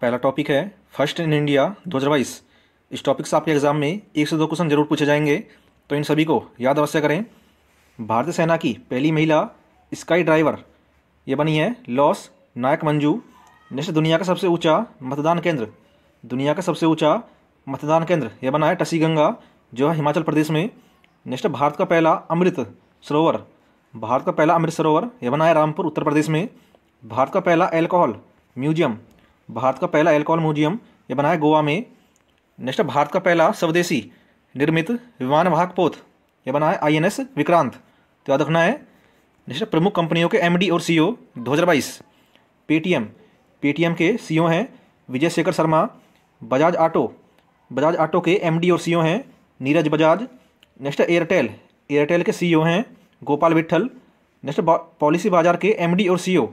पहला टॉपिक है first in India 2022 इस टॉपिक से आपके एग्ज़ाम में एक से दो क्वेश्चन जरूर पूछे जाएंगे तो इन सभी को याद अवश्य करें भारतीय सेना की पहली महिला स्काई ड्राइवर ये बनी है लॉस नायक मंजू नेक्स्ट दुनिया का सबसे ऊंचा मतदान केंद्र दुनिया का सबसे ऊंचा मतदान केंद्र यह बना है टसी गंगा जो है हिमाचल प्रदेश में नेक्स्ट भारत का पहला अमृत सरोवर भारत का पहला अमृत सरोवर यह बना है रामपुर उत्तर प्रदेश में भारत का पहला एल्कोहल म्यूजियम भारत का पहला एल्कोहल म्यूजियम ये बना है गोवा में नेक्स्ट भारत का पहला स्वदेशी निर्मित विमान वाहक पोत ये बना है एस विक्रांत तो याद रखना है नेक्स्ट प्रमुख कंपनियों के डी और एम पे टी एम के ओ हैं विजय शेखर शर्मा बजाज ऑटो बजाज ऑटो के डी और ओ हैं नीरज बजाज नेक्स्ट एयरटेल एयरटेल के ओ हैं गोपाल विट्ठल नेक्स्ट पॉलिसी बाजार के एमडी और सीईओ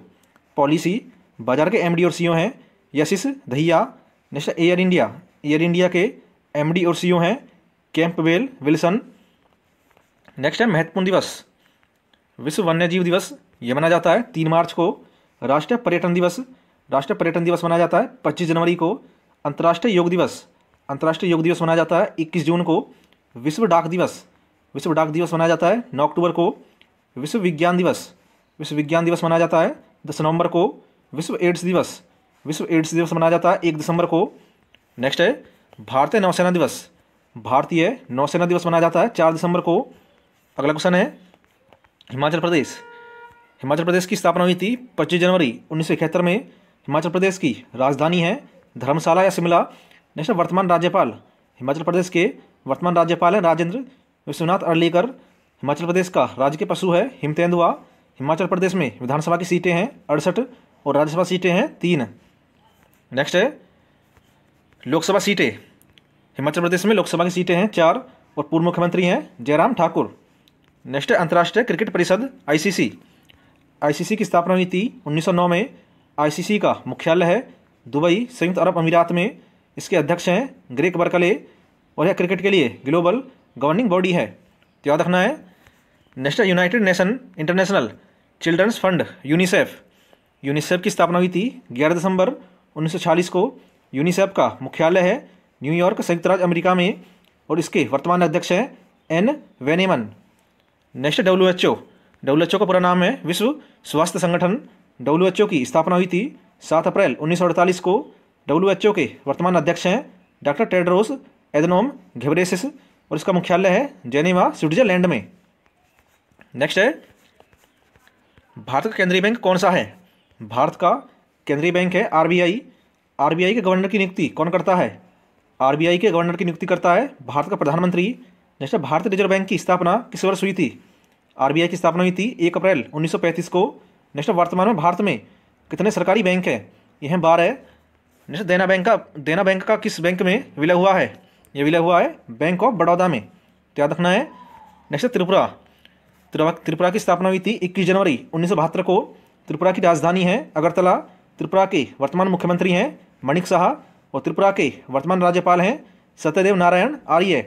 पॉलिसी बाजार के एमडी और सीईओ हैं Yashish Dahiya national air India air India के एमडी और सीईओ हैं वेल विल्सन नेक्स्ट है महत्वपूर्ण दिवस विश्व वन्यजीव दिवस ये मनाया जाता है तीन मार्च को राष्ट्रीय पर्यटन दिवस राष्ट्रीय पर्यटन दिवस मनाया जाता है पच्चीस जनवरी को अंतर्राष्ट्रीय योग दिवस अंतर्राष्ट्रीय योग दिवस मनाया जाता है इक्कीस जून को विश्व डाक दिवस विश्व डाक दिवस मनाया जाता है नौ अक्टूबर को विश्व विज्ञान दिवस विश्व विज्ञान दिवस मनाया जाता है दस नवंबर को विश्व एड्स दिवस विश्व एड्स दिवस मनाया जाता है एक दिसंबर को नेक्स्ट है भारतीय नौसेना दिवस भारतीय नौसेना दिवस मनाया जाता है चार दिसंबर को अगला क्वेश्चन है हिमाचल प्रदेश हिमाचल प्रदेश की स्थापना हुई थी पच्चीस जनवरी उन्नीस में हिमाचल प्रदेश की राजधानी है धर्मशाला या शिमला नेक्स्ट वर्तमान राज्यपाल हिमाचल प्रदेश के वर्तमान राज्यपाल हैं राजेंद्र विश्वनाथ अर्लेकर हिमाचल प्रदेश का राज्य के पशु है हिम हिमाचल प्रदेश में विधानसभा की सीटें हैं अड़सठ और राज्यसभा सीटें हैं तीन नेक्स्ट है लोकसभा सीटें हिमाचल प्रदेश में लोकसभा की सीटें हैं चार और पूर्व मुख्यमंत्री हैं जयराम ठाकुर नेक्स्ट है अंतर्राष्ट्रीय क्रिकेट परिषद आईसीसी आईसीसी की स्थापना हुई थी 1909 में आईसीसी का मुख्यालय है दुबई संयुक्त अरब अमीरात में इसके अध्यक्ष हैं ग्रेक बर्कले और यह क्रिकेट के लिए ग्लोबल गवर्निंग बॉडी है तो याद रखना है next United Nation International Children's Fund UNICEF UNICEF की स्थापना हुई थी ग्यारह दिसंबर उन्नीस को यूनिसेफ का मुख्यालय है न्यूयॉर्क संयुक्त राज्य अमेरिका में और इसके वर्तमान अध्यक्ष हैं Ann Veneman next W H O H O का पूरा नाम है विश्व स्वास्थ्य संगठन डब्ल्यू एच ओ की स्थापना हुई थी सात अप्रैल उन्नीस को डब्ल्यू एच ओ के वर्तमान अध्यक्ष हैं डॉक्टर टेड्रोस एदनोम घेबरेसिस और इसका मुख्यालय है जेनेवा स्विट्जरलैंड में नेक्स्ट है भारत का केंद्रीय बैंक कौन सा है भारत का केंद्रीय बैंक है आरबीआई आरबीआई के गवर्नर की नियुक्ति कौन करता है आरबीआई के गवर्नर की नियुक्ति करता है भारत का प्रधानमंत्री जैसे भारतीय रिजर्व बैंक की स्थापना किस वर्ष हुई थी आरबीआई की स्थापना हुई थी एक अप्रैल 1935 को नेक्स्ट वर्तमान में भारत में कितने सरकारी बैंक हैं यह है बारह नेक्स्ट देना बैंक का देना बैंक का किस बैंक में विलय हुआ है यह विलय हुआ है बैंक ऑफ बड़ौदा में तो याद रखना है नेक्स्ट त्रिपुरा त्रिपुरा की स्थापना हुई थी इक्कीस जनवरी उन्नीस को त्रिपुरा की राजधानी है अगरतला त्रिपुरा के वर्तमान मुख्यमंत्री हैं मणिक साहा और त्रिपुरा के वर्तमान राज्यपाल हैं सत्यदेव नारायण आर्य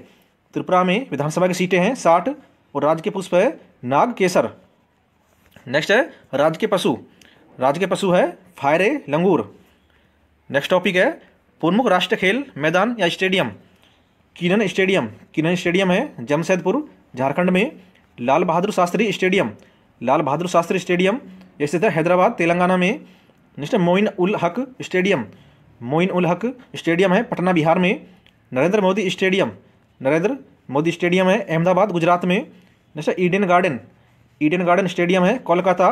त्रिपुरा में विधानसभा की सीटें हैं साठ और राज्य के पुष्प है नाग केसर नेक्स्ट है राज्य के पशु राज्य के पशु है फायरे लंगूर नेक्स्ट टॉपिक है प्रमुख राष्ट्रीय खेल मैदान या stadium Keenan stadium Keenan stadium है जमशेदपुर झारखंड में लाल बहादुर शास्त्री स्टेडियम लाल बहादुर शास्त्री स्टेडियम स्थित है हैदराबाद तेलंगाना में नेक्स्ट है मोइन उल हक स्टेडियम मोइन उल हक स्टेडियम है पटना बिहार में नरेंद्र मोदी स्टेडियम नरेंद्र मोदी स्टेडियम है अहमदाबाद गुजरात में नेक्स्ट है Eden Garden Eden Garden stadium है कोलकाता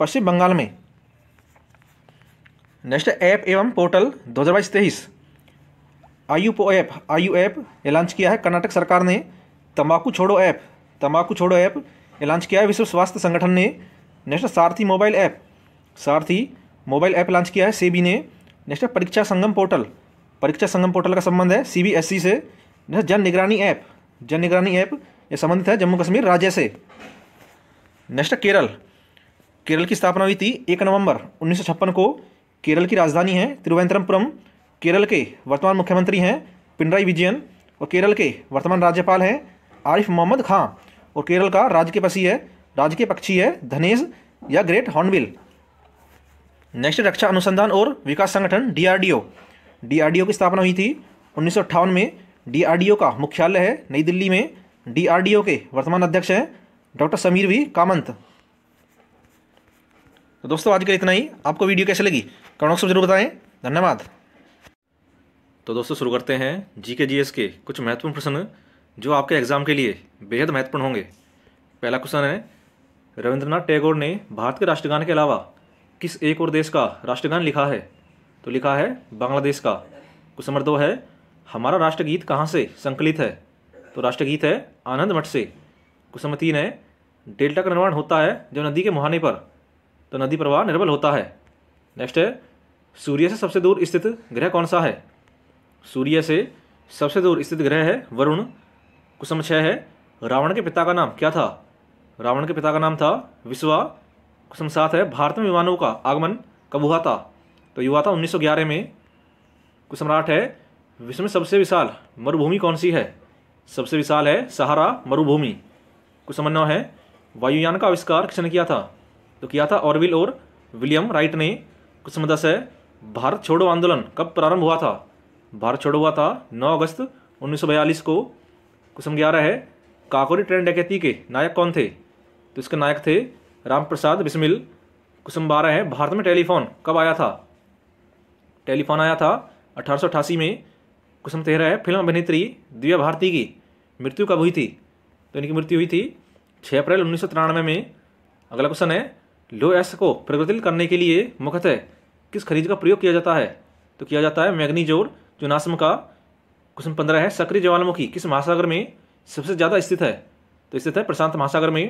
पश्चिम बंगाल में नेक्स्ट ऐप एवं पोर्टल दो हज़ार बाईस तेईस आयु पो ऐप आयु ऐप लॉन्च किया है कर्नाटक सरकार ने तंबाकू छोड़ो ऐप तंबाकू छोड़ो ऐप लॉन्च किया है विश्व स्वास्थ्य संगठन ने next Sarathi mobile app Sarathi mobile app launch किया है सेबी ने नेक्स्ट है परीक्षा संगम पोर्टल परीक्षा संगम पोर्टल का संबंध है सीबीएसई e से नेक्स्ट जन निगरानी ऐप जन निगरानी ऐप ये संबंधित है जम्मू कश्मीर राज्य से नेक्स्ट है केरल केरल की स्थापना हुई थी एक नवंबर उन्नीस को केरल की राजधानी है तिरुवनंतपुरम केरल के वर्तमान मुख्यमंत्री हैं पिनराई विजयन और केरल के वर्तमान राज्यपाल हैं आरिफ मोहम्मद खां और केरल का राज्य के पक्षी है राज्य के पक्षी है धनेश या ग्रेट हॉर्नबिल नेक्स्ट रक्षा अनुसंधान और विकास संगठन डीआरडीओ डीआरडीओ की स्थापना हुई थी उन्नीस में डीआरडीओ का मुख्यालय है नई दिल्ली में डीआरडीओ के वर्तमान अध्यक्ष हैं डॉक्टर समीर वी कामंत तो दोस्तों आज के लिए इतना ही आपको वीडियो कैसे लगी कमेंट जरूर बताएं धन्यवाद तो दोस्तों शुरू करते हैं जी के जी एस के कुछ महत्वपूर्ण प्रश्न जो आपके एग्जाम के लिए बेहद महत्वपूर्ण होंगे पहला क्वेश्चन है रविंद्रनाथ टैगोर ने भारत के राष्ट्रगान के अलावा किस एक और देश का राष्ट्रगान लिखा है तो लिखा है बांग्लादेश का क्वेश्चन नंबर दो है हमारा राष्ट्रगीत कहाँ से संकलित है तो राष्ट्रगीत है आनंद मठ से क्वेश्चन नंबर तीन है डेल्टा का निर्माण होता है जब नदी के मुहाने पर तो नदी प्रवाह निर्बल होता है नेक्स्ट है सूर्य से सबसे दूर स्थित ग्रह कौन सा है सूर्य से सबसे दूर स्थित ग्रह है वरुण नंबर छः है रावण के पिता का नाम क्या था रावण के पिता का नाम था विश्वा क्वेश्चन सात है भारत में विमानों का आगमन कब हुआ था तो ये हुआ था 1911 में क्वेश्चन आठ है विश्व में सबसे विशाल मरुभूमि कौन सी है सबसे विशाल है सहारा मरुभूमि क्वेश्चन नौ है वायुयान का आविष्कार किसने किया था तो किया था ऑरविल और विलियम राइट ने क्वेश्चन दस है भारत छोड़ो आंदोलन कब प्रारंभ हुआ था भारत छोड़ो हुआ था 9 अगस्त 1942 को क्वेश्चन ग्यारह है काकोरी ट्रेन डकैती के नायक कौन थे तो इसके नायक थे राम प्रसाद बिस्मिल कुसुम्बारा हैं भारत में टेलीफोन कब आया था टेलीफोन आया था अठारह में कुसुम तेहरा है फिल्म अभिनेत्री दिव्या भारती की मृत्यु कब हुई थी तो इनकी मृत्यु हुई थी छः अप्रैल उन्नीस में अगला क्वेश्चन है लो एस को प्रगतिल करने के लिए मुख्यतः किस खनिज का प्रयोग किया जाता है तो किया जाता है मैग्नीजोर जो नासम का क्वेश्चन पंद्रह है सक्रिय ज्वालामुखी किस महासागर में सबसे ज़्यादा स्थित है तो स्थित है प्रशांत महासागर में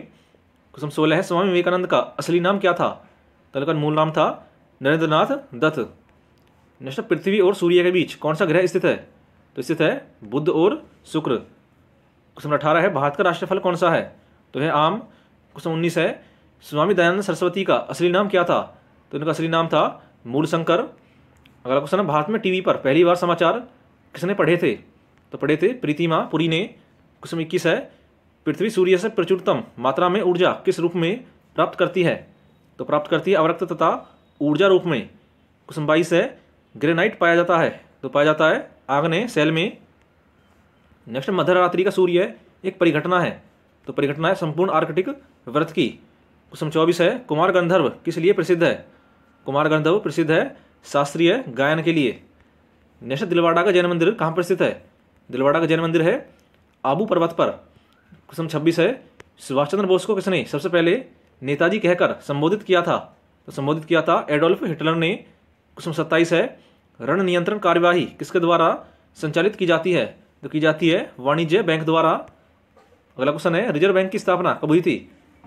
प्रश्न सोलह है स्वामी विवेकानंद का असली नाम क्या था तो का मूल नाम था नरेंद्रनाथ दत्त नेक्स्ट पृथ्वी और सूर्य के बीच कौन सा ग्रह स्थित है तो स्थित है बुद्ध और शुक्र क्वेश्चन अठारह है भारत का राष्ट्रफल कौन सा है तो है आम क्वेश्चन उन्नीस है स्वामी दयानंद सरस्वती का असली नाम क्या था तो इनका असली नाम था मूल शंकर अगला क्वेश्चन है भारत में टीवी पर पहली बार समाचार किसने पढ़े थे तो पढ़े थे प्रीतिमा पुरी ने क्वेश्चन इक्कीस है पृथ्वी सूर्य से प्रचुरतम मात्रा में ऊर्जा किस रूप में प्राप्त करती है तो प्राप्त करती है अवरक्त तथा ऊर्जा रूप में कुसुम बाईस है ग्रेनाइट पाया जाता है तो पाया जाता है आग्ने सेल में नेक्स्ट मध्यरात्रि का सूर्य एक परिघटना है तो परिघटना है संपूर्ण आर्कटिक व्रत की कुसुम चौबीस है कुमार गंधर्व किस लिए प्रसिद्ध है कुमार गंधर्व प्रसिद्ध है शास्त्रीय गायन के लिए नेक्स्ट दिलवाड़ा का जैन मंदिर कहाँ प्रसिद्ध है दिलवाड़ा का जैन मंदिर है आबू पर्वत पर कसम छब्बीस है सुभाष चंद्र बोस को किसने सबसे पहले नेताजी कहकर संबोधित किया था तो संबोधित किया था एडोल्फ हिटलर ने क्वेश्चन सत्ताईस है रण नियंत्रण कार्यवाही किसके द्वारा संचालित की जाती है तो की जाती है वाणिज्य बैंक द्वारा अगला क्वेश्चन है रिजर्व बैंक की स्थापना कब हुई थी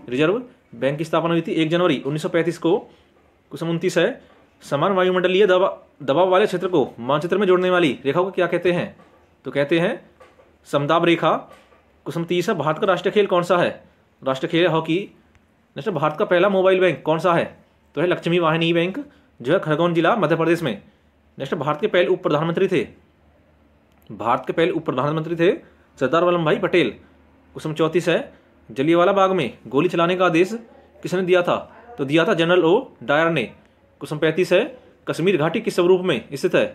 रिजर्व बैंक की स्थापना हुई थी एक जनवरी 1935 को क्वेश्चन उन्तीस है समान वायुमंडलीय दबा दबाव वाले क्षेत्र को मानचित्र में जोड़ने वाली रेखा को क्या कहते हैं तो कहते हैं समदाब रेखा क्वेश्चन तीस है भारत का राष्ट्रीय खेल कौन सा है राष्ट्रीय खेल है हॉकी नेक्स्ट भारत का पहला मोबाइल बैंक कौन सा है तो है लक्ष्मी वाहिनी बैंक जो है खरगोन जिला मध्य प्रदेश में नेक्स्ट भारत के पहले उप प्रधानमंत्री थे भारत के पहले उप प्रधानमंत्री थे सरदार वल्लभ भाई पटेल क्वेश्चन चौंतीस है जलियावाला बाग में गोली चलाने का आदेश किसने दिया था तो दिया था जनरल ओ डायर ने क्वेश्चन पैंतीस है कश्मीर घाटी किस स्वरूप में स्थित है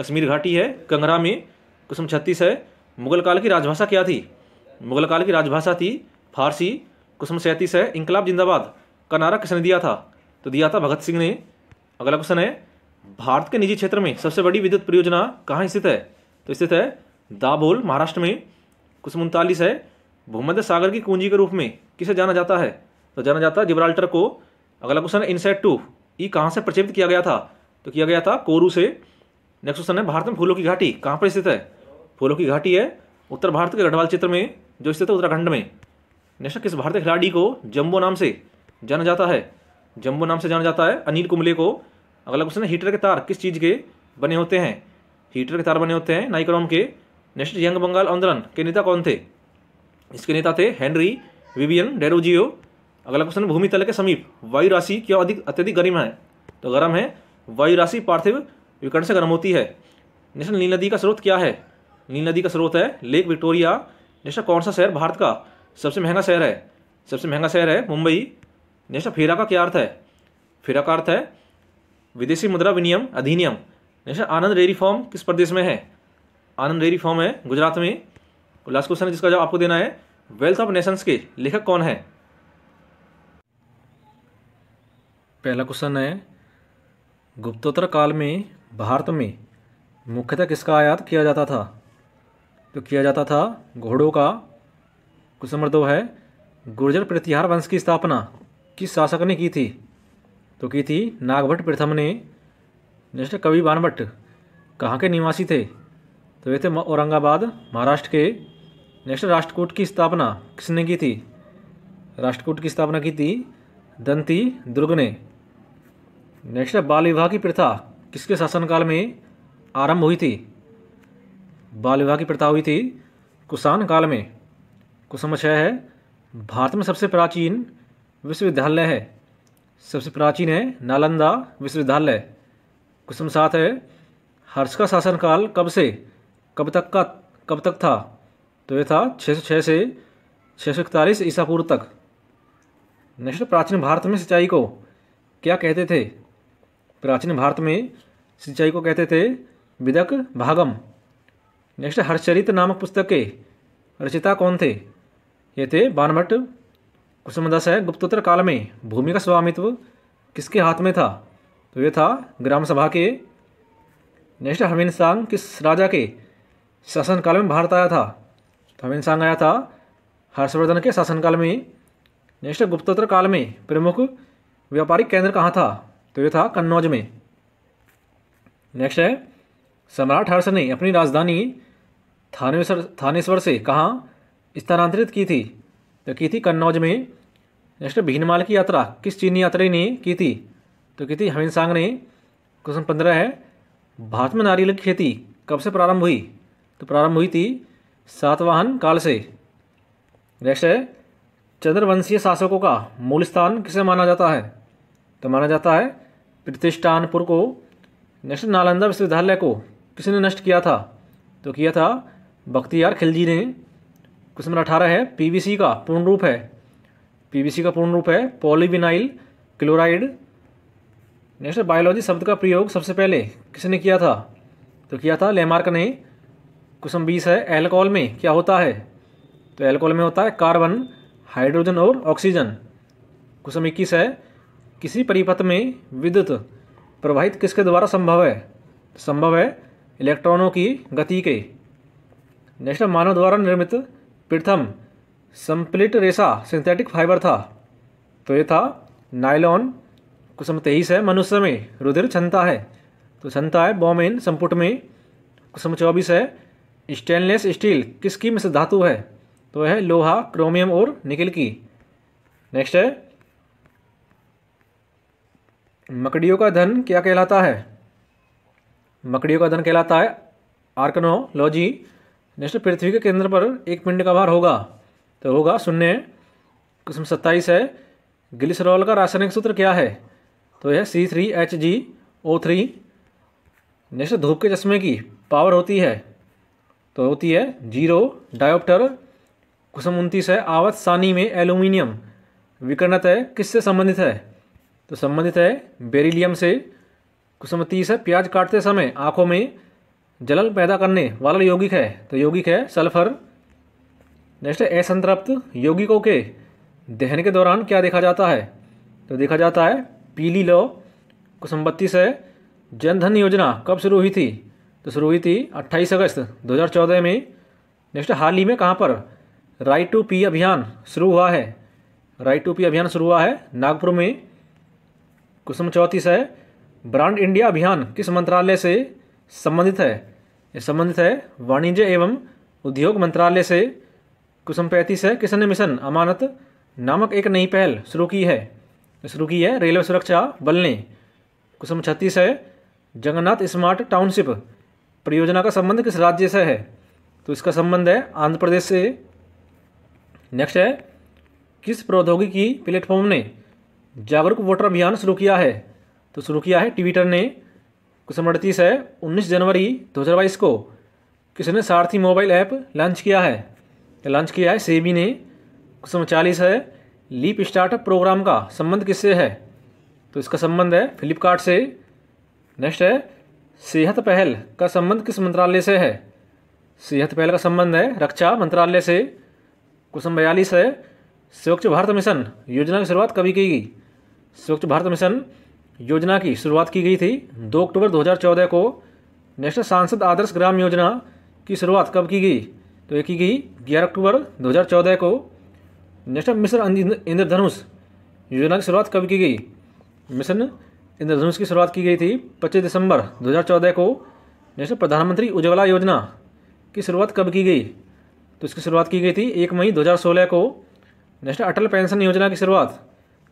कश्मीर घाटी है कंगरा में क्वेश्चन छत्तीस है मुगल काल की राजभाषा क्या थी मुगल काल की राजभाषा थी फारसी क्वेश्चन सैंतीस है इंकलाब जिंदाबाद का नारा किसने दिया था तो दिया था भगत सिंह ने अगला क्वेश्चन है भारत के निजी क्षेत्र में सबसे बड़ी विद्युत परियोजना कहाँ स्थित है तो स्थित है दाभोल महाराष्ट्र में कुसम उनतालीस है भूमध्य सागर की कुंजी के रूप में किसे जाना जाता है तो जाना जाता है जिब्राल्टर को अगला क्वेश्चन है इनसेट टू ये कहाँ से प्रक्षेपित किया गया था तो किया गया था कोरू से नेक्स्ट क्वेश्चन है भारत में फूलों की घाटी कहाँ पर स्थित है फूलों की घाटी है उत्तर भारत के गढ़वाल क्षेत्र में जो स्थित है उत्तराखंड में नेशनल किस भारतीय खिलाड़ी को जम्बो नाम से जाना जाता है जम्बो नाम से जाना जाता है अनिल कुंबले को अगला क्वेश्चन है हीटर के तार किस चीज़ के बने होते हैं हीटर के तार बने होते हैं नाइक्रोम के नेशनल यंग बंगाल आंदोलन के नेता कौन थे इसके नेता थे हेनरी विवियन डेरोजियो अगला क्वेश्चन भूमि तल के समीप वायु राशि क्यों अधिक अत्यधिक गर्म है तो गर्म है वायु राशि पार्थिव विकर्ण से गर्म होती है नेशनल नील नदी का स्रोत क्या है नील नदी का स्रोत है लेक विक्टोरिया नेक्स्ट कौन सा शहर भारत का सबसे महंगा शहर है सबसे महंगा शहर है मुंबई नेक्स्ट फेरा का क्या अर्थ है फेरा का अर्थ है विदेशी मुद्रा विनियम अधिनियम नेक्स्ट आनंद डेयरी फॉर्म किस प्रदेश में है आनंद डेयरी फॉर्म है गुजरात में लास्ट क्वेश्चन है जिसका जवाब आपको देना है वेल्थ ऑफ नेशंस के लेखक कौन है पहला क्वेश्चन है गुप्तोत्तर काल में भारत में मुख्यतः किसका आयात किया जाता था जो किया जाता था घोड़ों का क्वेश्चन नंबर दो है गुर्जर प्रतिहार वंश की स्थापना किस शासक ने की थी तो की थी नागभट्ट प्रथम ने नेक्स्ट कवि बानभट्ट कहाँ के निवासी थे तो ये थे औरंगाबाद महाराष्ट्र के नेक्स्ट राष्ट्रकूट की स्थापना किसने की थी राष्ट्रकूट की स्थापना की थी दंती दुर्ग ने नेक्स्ट बाल विवाह की प्रथा किसके शासनकाल में आरंभ हुई थी बाल विवाह की प्रथा हुई थी कुसान काल में नंबर छः है भारत में सबसे प्राचीन विश्वविद्यालय है सबसे प्राचीन है नालंदा विश्वविद्यालय नंबर सात है हर्ष का शासनकाल कब से कब तक का कब तक था तो यह था छः सौ छः से छः सौ इकतालीस ईसा पूर्व तक नेक्स्ट प्राचीन भारत में सिंचाई को क्या कहते थे प्राचीन भारत में सिंचाई को कहते थे विदक भागम नेक्स्ट हर्षरित नामक पुस्तक के रचिता कौन थे ये थे बानभट्ट कुसुमदास है गुप्तोत्तर काल में भूमि का स्वामित्व किसके हाथ में था तो ये था ग्राम सभा के नेक्स्ट हमीन सांग किस राजा के शासनकाल में भारत आया था तो हमीन सांग आया था हर्षवर्धन के शासनकाल में नेक्स्ट गुप्तोत्तर काल में प्रमुख व्यापारिक केंद्र कहाँ था तो ये था कन्नौज में नेक्स्ट है सम्राट हर्ष ने अपनी राजधानी थानेश्वर थानेश्वर से कहाँ स्थानांतरित की थी तो की थी कन्नौज में नेक्स्ट भीनमाल की यात्रा किस चीनी यात्री ने की थी तो की थी हमिनसांग ने क्वेश्चन पंद्रह है भारत में नारियल की खेती कब से प्रारंभ हुई तो प्रारंभ हुई थी सातवाहन काल से नेक्स्ट है चंद्रवंशीय शासकों का मूल स्थान किसे माना जाता है तो माना जाता है प्रतिष्ठानपुर को नेक्स्ट नालंदा विश्वविद्यालय को किसने नष्ट किया था तो किया था बख्तियार खिलजी ने क्वेश्चन नंबर अठारह है पीवीसी का पूर्ण रूप है पीवीसी का पूर्ण रूप है पॉलीविनाइल क्लोराइड नेक्स्ट बायोलॉजी शब्द का प्रयोग सबसे पहले किसने किया था तो किया था लेमार्क ने क्वेश्चन बीस है एल्कोहल में क्या होता है तो एल्कोहल में होता है कार्बन हाइड्रोजन और ऑक्सीजन क्वेश्चन इक्कीस है किसी परिपथ में विद्युत प्रवाहित किसके द्वारा संभव है तो संभव है इलेक्ट्रॉनों की गति के नेशनल मानव द्वारा निर्मित प्रथम सम्पलित रेशा सिंथेटिक फाइबर था तो ये था नायलॉन कुसम तेईस है मनुष्य में रुधिर क्षमता है तो क्षमता है बॉमेन संपुट में कुसम चौबीस है स्टेनलेस स्टील किसकी मिश्र धातु है तो है लोहा क्रोमियम और निकिल की नेक्स्ट है मकड़ियों का धन क्या कहलाता है मकड़ियों का धन कहलाता है आर्कनोलॉजी नेक्स्ट पृथ्वी के केंद्र पर एक पिंड का भार होगा तो होगा शून्य किस्म सत्ताईस है ग्लिसरॉल का रासायनिक सूत्र क्या है तो यह C three H G O three next धूप के चश्मे की पावर होती है तो होती है जीरो डायोप्टर कुसम उनतीस है आवत सानी में एल्यूमिनियम विकर्णत है किससे संबंधित है तो संबंधित है बेरिलियम से क्वेश्चन नंबर तीस है प्याज काटते समय आंखों में जलन पैदा करने वाला यौगिक है तो यौगिक है सल्फर नेक्स्ट है असंतृप्त यौगिकों के दहन के दौरान क्या देखा जाता है तो देखा जाता है पीली लो क्वेश्चन बत्तीस है जनधन योजना कब शुरू हुई थी तो शुरू हुई थी 28 अगस्त 2014 में नेक्स्ट हाल ही में कहाँ पर राइट टू पी अभियान शुरू हुआ है राइट टू पी अभियान शुरू हुआ है नागपुर में क्वेश्चन चौंतीस है ब्रांड इंडिया अभियान किस मंत्रालय से संबंधित है ये संबंधित है वाणिज्य एवं उद्योग मंत्रालय से कुसुम पैंतीस है किसान मिशन अमानत नामक एक नई पहल शुरू की है शुरू की है रेलवे सुरक्षा बल ने कुसुम छत्तीस है जगन्नाथ स्मार्ट टाउनशिप परियोजना का संबंध किस राज्य से है तो इसका संबंध है आंध्र प्रदेश से नेक्स्ट है किस प्रौद्योगिकी प्लेटफॉर्म ने जागरूक वोटर अभियान शुरू किया है तो शुरू किया है ट्विटर ने क्वेश्चन नंबर अड़तीस है उन्नीस जनवरी दो हज़ार बाईस को किसने सारथी मोबाइल ऐप लॉन्च किया है लॉन्च किया है सेबी ने क्वेश्चन नंबर चालीस है लीप स्टार्टअप प्रोग्राम का संबंध किससे है तो इसका संबंध है फ्लिपकार्ट से नेक्स्ट है सेहत पहल का संबंध किस मंत्रालय से है सेहत पहल का संबंध है रक्षा मंत्रालय से क्वेश्चन बयालीस है स्वच्छ भारत मिशन योजना की शुरुआत कभी की गई स्वच्छ भारत मिशन योजना की शुरुआत की गई थी 2 अक्टूबर 2014 को नेशनल सांसद आदर्श ग्राम योजना की शुरुआत कब की गई तो ये की गई 11 अक्टूबर 2014 को नेशनल मिशन इंद्रधनुष योजना की शुरुआत कब की गई मिशन इंद्रधनुष की शुरुआत की गई थी 25 दिसंबर 2014 को नेशनल प्रधानमंत्री उज्ज्वला योजना की शुरुआत कब की गई तो इसकी शुरुआत की गई थी एक मई 2016 को नेशनल अटल पेंशन योजना की शुरुआत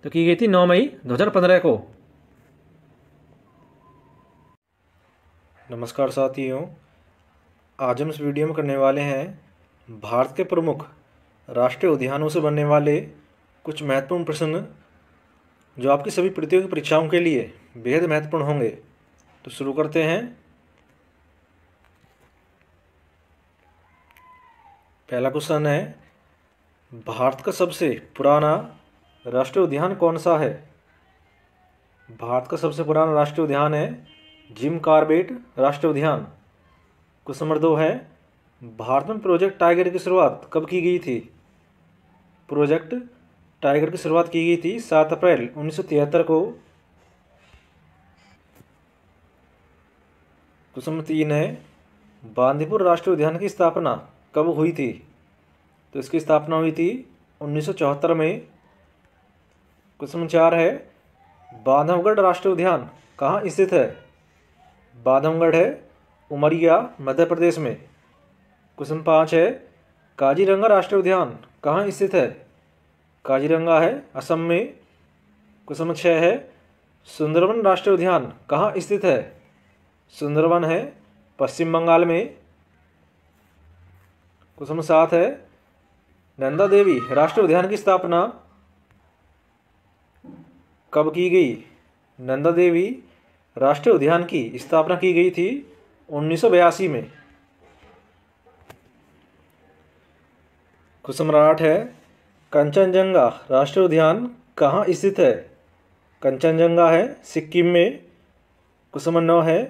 तो की गई थी नौ मई 2015 को नमस्कार साथियों आज हम इस वीडियो में करने वाले हैं भारत के प्रमुख राष्ट्रीय उद्यानों से बनने वाले कुछ महत्वपूर्ण प्रश्न जो आपकी सभी प्रतियोगी परीक्षाओं के लिए बेहद महत्वपूर्ण होंगे तो शुरू करते हैं पहला क्वेश्चन है भारत का सबसे पुराना राष्ट्रीय उद्यान कौन सा है भारत का सबसे पुराना राष्ट्रीय उद्यान है जिम कार्बेट राष्ट्रीय उद्यान क्वेश्चन नंबर दो है भारत में प्रोजेक्ट टाइगर की शुरुआत कब की गई थी प्रोजेक्ट टाइगर की शुरुआत की गई थी सात अप्रैल उन्नीस को क्वेश्चन नंबर तीन है बांदीपुर राष्ट्रीय उद्यान की स्थापना कब हुई थी तो इसकी स्थापना हुई थी 1974 में क्वेश्चन नंबर चार है बांधवगढ़ राष्ट्रीय उद्यान कहाँ स्थित है बाधमगढ़ है उमरिया मध्य प्रदेश में क्वेश्चन पाँच है काजीरंगा राष्ट्रीय उद्यान कहाँ स्थित है काजीरंगा है असम में क्वेश्चन छः है सुंदरवन राष्ट्रीय उद्यान कहाँ स्थित है सुंदरवन है पश्चिम बंगाल में क्वेश्चन सात है नंदा देवी राष्ट्रीय उद्यान की स्थापना कब की गई नंदा देवी राष्ट्रीय उद्यान की स्थापना की गई थी उन्नीस में नंबर आठ है कंचनजंगा राष्ट्रीय उद्यान कहाँ स्थित है कंचनजंगा है सिक्किम में नंबर नौ है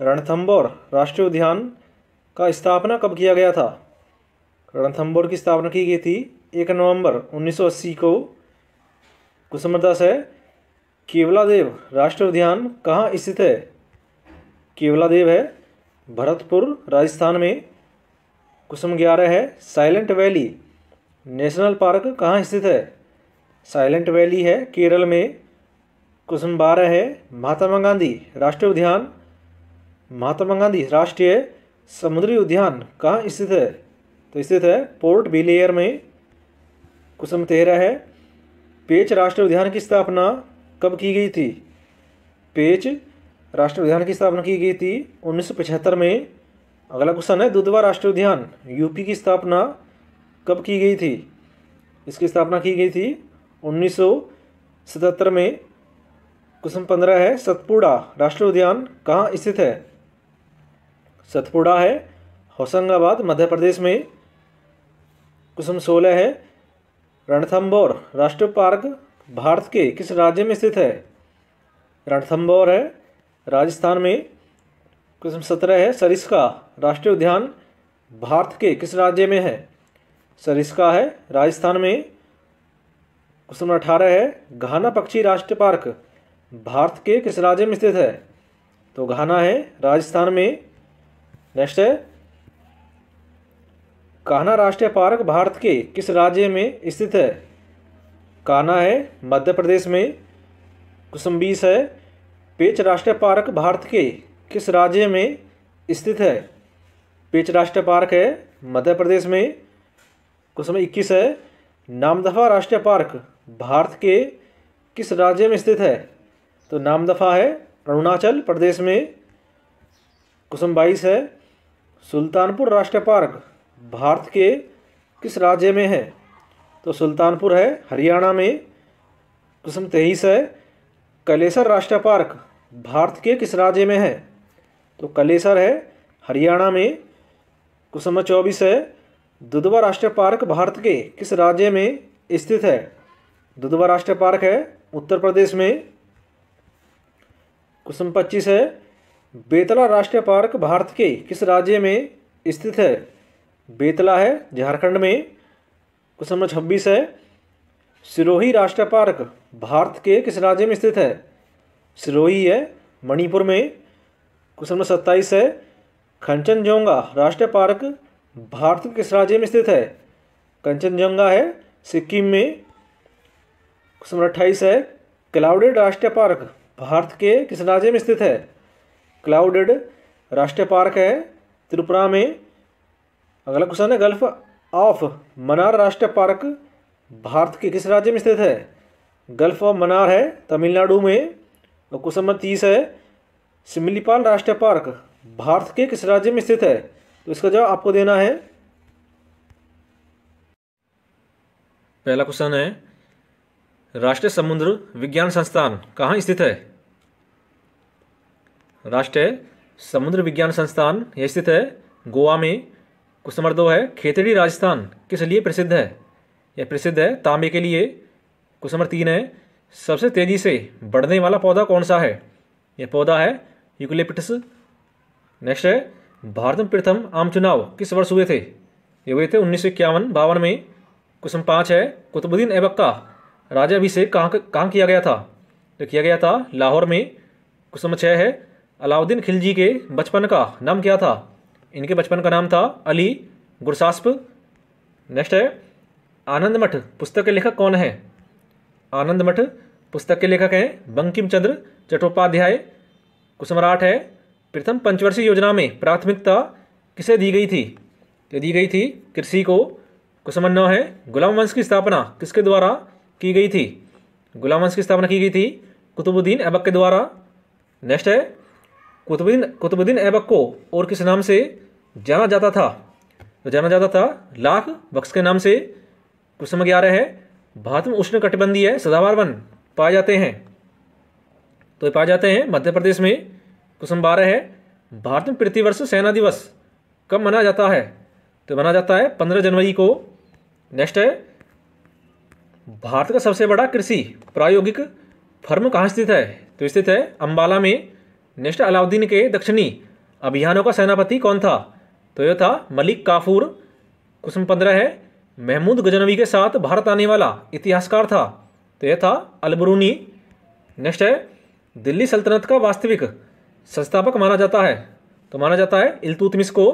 रणथम्बोर राष्ट्रीय उद्यान का स्थापना कब किया गया था रणथम्बोर की स्थापना की गई थी एक नवंबर 1980 को नंबर दस है केवलादेव राष्ट्रीय उद्यान कहाँ स्थित है केवलादेव है भरतपुर राजस्थान में कुसुम ग्यारह है साइलेंट वैली नेशनल पार्क कहाँ स्थित है साइलेंट वैली है केरल में कुसुम बारह है महात्मा गांधी राष्ट्रीय उद्यान महात्मा गांधी राष्ट्रीय समुद्री उद्यान कहाँ स्थित है तो स्थित है पोर्ट बिलेयर में कुसुम तेरह है पेच राष्ट्रीय उद्यान की स्थापना कब की गई थी पेच राष्ट्रीय उद्यान की स्थापना की गई थी 1975 में अगला क्वेश्चन है दुधवा राष्ट्रीय उद्यान यूपी की स्थापना कब की गई थी इसकी स्थापना की गई थी 1977 में क्वेश्चन पंद्रह है सतपुड़ा राष्ट्रीय उद्यान कहाँ स्थित है सतपुड़ा है होशंगाबाद मध्य प्रदेश में क्वेश्चन सोलह है रणथम्बोर राष्ट्रीय पार्क भारत के किस राज्य में स्थित है रणथम्बौर है राजस्थान में क्वेश्चन सत्रह है सरिस्का राष्ट्रीय उद्यान भारत के किस राज्य में है सरिस्का है राजस्थान में नंबर अठारह है घाना पक्षी राष्ट्रीय पार्क भारत के किस राज्य में स्थित है तो घाना है राजस्थान में नेक्स्ट है कान्हा राष्ट्रीय पार्क भारत के किस राज्य में स्थित है काना है मध्य प्रदेश में कुसुम्बीस है पेच राष्ट्रीय पार्क भारत के किस राज्य में स्थित है पेच राष्ट्रीय पार्क है मध्य प्रदेश में कुसुम इक्कीस है नामदफा राष्ट्रीय पार्क भारत के किस राज्य में स्थित है तो नामदफा है अरुणाचल प्रदेश में कुसुम बाईस है सुल्तानपुर राष्ट्रीय पार्क भारत के किस राज्य में है तो सुल्तानपुर है हरियाणा में प्रश्न तेईस है कलेसर राष्ट्रीय पार्क भारत के किस राज्य में है तो कलेसर है हरियाणा में क्वेश्चन नंबर चौबीस है दुधवा राष्ट्रीय पार्क भारत के किस राज्य में स्थित है दुधवा राष्ट्रीय पार्क है उत्तर प्रदेश में क्वेश्चन पच्चीस है बेतला राष्ट्रीय पार्क भारत के किस राज्य में स्थित है बेतला है झारखंड में क्वेश्चन नंबर छब्बीस है सिरोही राष्ट्रीय पार्क भारत के किस राज्य में स्थित है सिरोही है मणिपुर में क्वेश्चन नंबर सत्ताईस है खंचनजोंगा राष्ट्रीय पार्क भारत के किस राज्य में स्थित है कंचनजोंगा है सिक्किम में क्वेश्चन नंबर अट्ठाईस है क्लाउडेड राष्ट्रीय पार्क भारत के किस राज्य में स्थित है क्लाउडेड राष्ट्रीय पार्क है त्रिपुरा में अगला क्वेश्चन है गल्फ ऑफ मनार राष्ट्रीय पार्क भारत के किस राज्य में स्थित है गल्फ ऑफ मनार है तमिलनाडु में और क्वेश्चन नंबर तीस है सिमलीपाल राष्ट्रीय पार्क भारत के किस राज्य में स्थित है तो इसका जवाब आपको देना है पहला क्वेश्चन है राष्ट्रीय समुद्र विज्ञान संस्थान कहाँ स्थित है राष्ट्रीय समुद्र विज्ञान संस्थान यह स्थित है गोवा में क्वेश्चन नंबर दो है खेतड़ी राजस्थान किस लिए प्रसिद्ध है यह प्रसिद्ध है तांबे के लिए क्वेश्चन नंबर तीन है सबसे तेज़ी से बढ़ने वाला पौधा कौन सा है यह पौधा है यूकलिप्टस नेक्स्ट है भारत में प्रथम आम चुनाव किस वर्ष हुए थे ये हुए थे उन्नीस सौ इक्यावन बावन में क्वेश्चन पाँच है कुतुबुद्दीन ऐबक का राजा अभिषेक कहाँ कहाँ किया गया था तो किया गया था लाहौर में क्वेश्चन छः है अलाउद्दीन खिलजी के बचपन का नाम क्या था इनके बचपन का नाम था अली गुरसास्प नेक्स्ट है आनंद मठ पुस्तक के लेखक कौन है आनंद मठ पुस्तक के लेखक हैं बंकिम चंद्र चट्टोपाध्याय कुसमराठ है प्रथम पंचवर्षीय योजना में प्राथमिकता किसे दी गई थी तो दी गई थी कृषि को कुसमन्नौ है गुलाम वंश की स्थापना किसके द्वारा की गई थी गुलाम वंश की स्थापना की गई थी कुतुबुद्दीन ऐबक के द्वारा नेक्स्ट है कुतुबुद्दीन कुतुबुद्दीन ऐबक को और किस नाम से जाना जाता था तो जाना जाता था लाख बक्स के नाम से कुछ समझ आ रहा है भारत में उष्ण कटिबंधीय सदाबहार वन पाए जाते हैं तो ये पाए जाते हैं मध्य प्रदेश में कुसुम बारह है भारत में प्रतिवर्ष सेना दिवस कब मनाया जाता है तो मनाया जाता है पंद्रह जनवरी को नेक्स्ट है भारत का सबसे बड़ा कृषि प्रायोगिक फर्म कहाँ स्थित है तो स्थित है अम्बाला में नेक्स्ट अलाउद्दीन के दक्षिणी अभियानों का सेनापति कौन था तो यह था मलिक काफूर क्वेश्चन पंद्रह है महमूद गजनवी के साथ भारत आने वाला इतिहासकार था तो यह था अलबरूनी नेक्स्ट है दिल्ली सल्तनत का वास्तविक संस्थापक माना जाता है तो माना जाता है इलतुतमिस को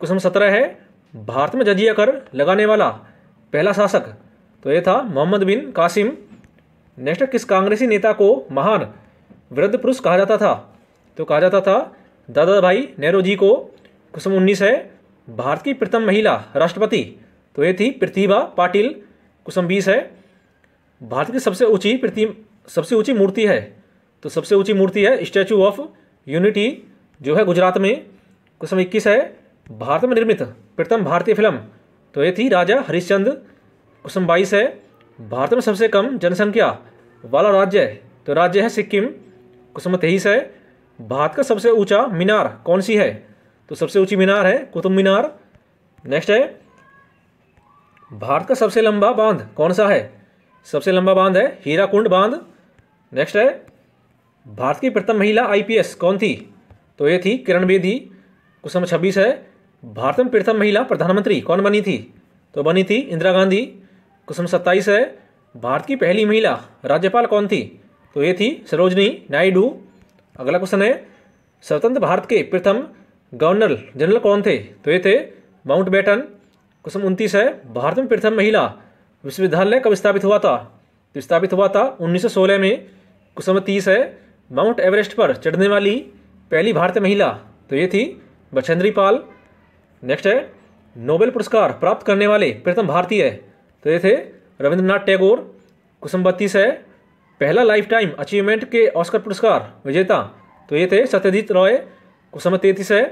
क्वेश्चन सत्रह है भारत में जजिया कर लगाने वाला पहला शासक तो यह था मोहम्मद बिन कासिम नेक्स्ट किस कांग्रेसी नेता को महान वृद्ध पुरुष कहा जाता था तो कहा जाता था दादा भाई नेहरू जी को कुसुम उन्नीस है भारत की प्रथम महिला राष्ट्रपति तो ये थी प्रतिभा पाटिल कुसुम बीस है भारत की सबसे ऊंची प्रति सबसे ऊंची मूर्ति है तो सबसे ऊंची मूर्ति है स्टैचू ऑफ यूनिटी जो है गुजरात में कुसुम इक्कीस है भारत में निर्मित प्रथम भारतीय फिल्म तो ये थी राजा हरिश्चंद कुसुम बाईस है भारत में सबसे कम जनसंख्या वाला राज्य है तो राज्य है सिक्किम क्वेश्चन नंबर तेईस है भारत का सबसे ऊंचा मीनार कौन सी है तो सबसे ऊंची मीनार है कुतुब मीनार नेक्स्ट है भारत का सबसे लंबा बांध कौन सा है सबसे लंबा बांध है हीराकुंड बांध नेक्स्ट है भारत की प्रथम महिला आईपीएस कौन थी तो ये थी किरण बेदी क्वेश्चन नंबर छब्बीस है भारत में प्रथम महिला प्रधानमंत्री कौन बनी थी तो बनी थी इंदिरा गांधी क्वेश्चन सत्ताईस है भारत की पहली महिला राज्यपाल कौन थी तो ये थी सरोजनी नायडू अगला क्वेश्चन है स्वतंत्र भारत के प्रथम गवर्नर जनरल कौन थे तो ये थे माउंट बेटन क्वेश्चन उनतीस है भारत में प्रथम महिला विश्वविद्यालय कब स्थापित हुआ था तो स्थापित हुआ था 1916 में क्वेश्चन तीस है माउंट एवरेस्ट पर चढ़ने वाली पहली भारतीय महिला तो ये थी बछेंद्री पाल नेक्स्ट है नोबेल पुरस्कार प्राप्त करने वाले प्रथम भारतीय तो ये थे रविंद्रनाथ टैगोर क्वेश्चन बत्तीस है पहला लाइफ टाइम अचीवमेंट के ऑस्कर पुरस्कार विजेता तो ये थे सत्यजीत रॉय को समय तैतीस है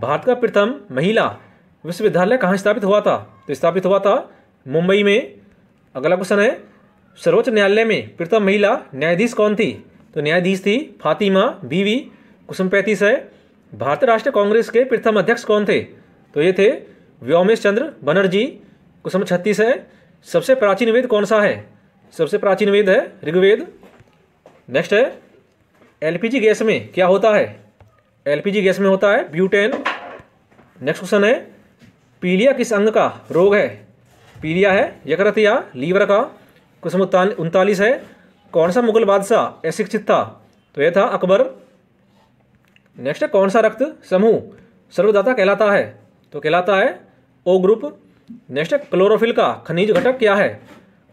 भारत का प्रथम महिला विश्वविद्यालय कहाँ स्थापित हुआ था तो स्थापित हुआ था मुंबई में अगला क्वेश्चन है सर्वोच्च न्यायालय में प्रथम महिला न्यायाधीश कौन थी तो न्यायाधीश थी फातिमा बीवी कुसुम पैंतीस है भारतीय राष्ट्रीय कांग्रेस के प्रथम अध्यक्ष कौन थे तो ये थे व्योमेश चंद्र बनर्जी कुसुम छत्तीस है सबसे प्राचीन वेद कौन सा है सबसे प्राचीन वेद है ऋग्वेद नेक्स्ट है एलपीजी गैस में क्या होता है एलपीजी गैस में होता है ब्यूटेन नेक्स्ट क्वेश्चन है पीलिया किस अंग का रोग है पीलिया है यकृत या लीवर का क्वेश्चन उनतालीस है कौन सा मुगल बादशाह अशिक्षित था तो यह था अकबर नेक्स्ट है कौन सा रक्त समूह सर्वदाता कहलाता है तो कहलाता है ओ ग्रुप नेक्स्ट है क्लोरोफिल का खनिज घटक क्या है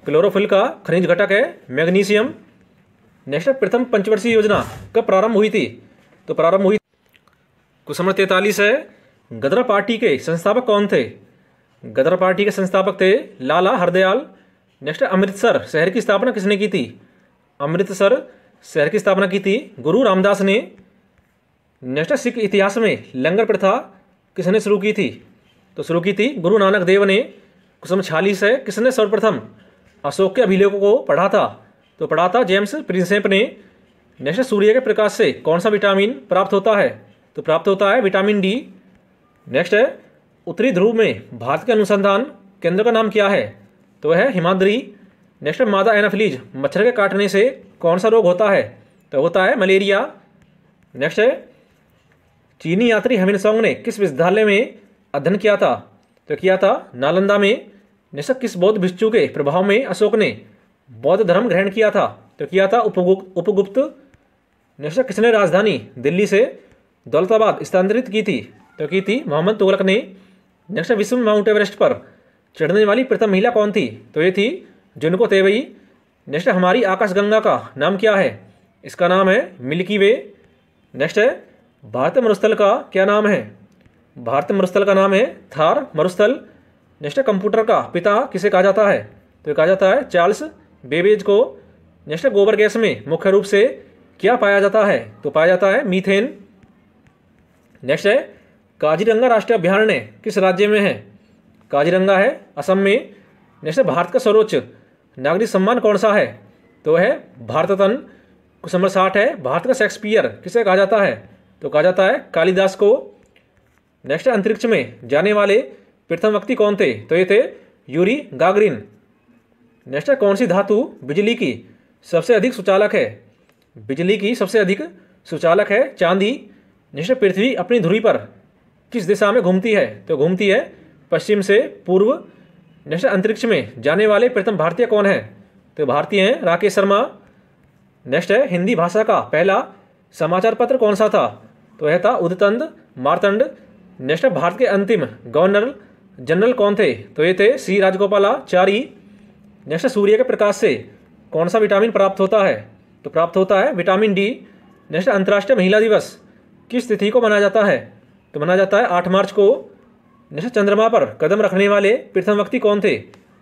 क्लोरोफिल का खनिज घटक है मैग्नीशियम नेशनल प्रथम पंचवर्षीय योजना कब प्रारंभ हुई थी तो प्रारंभ हुई कुछ तैतालीस है गदरा पार्टी के संस्थापक कौन थे गदरा पार्टी के संस्थापक थे लाला हरदयाल नेक्स्ट अमृतसर शहर की स्थापना किसने की थी अमृतसर शहर की स्थापना की थी गुरु रामदास ने नेक्स्ट सिख इतिहास में लंगर प्रथा किसने शुरू की थी तो शुरू की थी गुरु नानक देव ने कुसम छियालीस है किसने सर्वप्रथम अशोक के अभिलेखों को पढ़ा था तो पढ़ा था जेम्स प्रिंसेप ने नेक्स्ट सूर्य के प्रकाश से कौन सा विटामिन प्राप्त होता है तो प्राप्त होता है विटामिन डी नेक्स्ट है उत्तरी ध्रुव में भारत के अनुसंधान केंद्र का नाम क्या है तो वह है हिमाद्री नेक्स्ट मादा एनाफिलीज मच्छर के काटने से कौन सा रोग होता है तो होता है मलेरिया नेक्स्ट है चीनी यात्री हमिन सॉन्ग ने किस विद्यालय में अध्ययन किया था तो किया था नालंदा में निशक किस बौद्ध भिक्षु के प्रभाव में अशोक ने बौद्ध धर्म ग्रहण किया था तो किया था उपगुप्त निशक किसने राजधानी दिल्ली से दौलताबाद स्थानांतरित की थी तो की थी मोहम्मद तुगलक ने नेक्स्ट विश्व माउंट एवरेस्ट पर चढ़ने वाली प्रथम महिला कौन थी तो ये थी जिनको तेवई नेक्स्ट हमारी आकाशगंगा का नाम क्या है इसका नाम है मिल्की वे नेक्स्ट है भारत मरुस्थल का क्या नाम है भारत मरुस्थल का नाम है थार मरुस्थल नेक्स्ट है कंप्यूटर का पिता किसे कहा जाता है तो कहा जाता है चार्ल्स बेबेज को नेक्स्ट है गोबर गैस में मुख्य रूप से क्या पाया जाता है तो पाया जाता है मीथेन नेक्स्ट है काजीरंगा राष्ट्रीय अभ्यारण्य किस राज्य में है काजीरंगा है असम में नेक्स्ट है भारत का सर्वोच्च नागरिक सम्मान कौन सा है तो है भारत रत्न नंबर साठ है भारत का शेक्सपियर किसे कहा जाता है तो कहा जाता है कालिदास को नेक्स्ट है अंतरिक्ष में जाने वाले प्रथम व्यक्ति कौन थे तो ये थे यूरी गागरिन नेक्स्ट है कौन सी धातु बिजली की सबसे अधिक सुचालक है बिजली की सबसे अधिक सुचालक है चांदी नेक्स्ट पृथ्वी अपनी ध्रुवी पर किस दिशा में घूमती है तो घूमती है पश्चिम से पूर्व नेक्स्ट अंतरिक्ष में जाने वाले प्रथम भारतीय कौन है तो भारतीय हैं राकेश शर्मा नेक्स्ट है हिंदी भाषा का पहला समाचार पत्र कौन सा था तो यह था उदतंद मारतंड नेक्स्ट भारत के अंतिम गवर्नर जनरल कौन थे तो ये थे सी राजगोपालाचारी नेक्स्ट सूर्य के प्रकाश से कौन सा विटामिन प्राप्त होता है तो प्राप्त होता है विटामिन डी नेक्स्ट अंतर्राष्ट्रीय महिला दिवस किस तिथि को मनाया जाता है तो मनाया जाता है आठ मार्च को नेक्स्ट चंद्रमा पर कदम रखने वाले प्रथम व्यक्ति कौन थे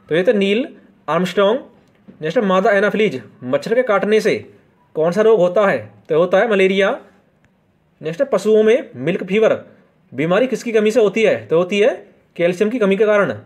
तो ये थे नील आर्मस्ट्रॉन्ग नेक्स्ट मादा एनाफ्लीज मच्छर के काटने से कौन सा रोग होता है तो होता है मलेरिया नेक्स्ट पशुओं में मिल्क फीवर बीमारी किसकी कमी से होती है तो होती है कैल्शियम की कमी के कारण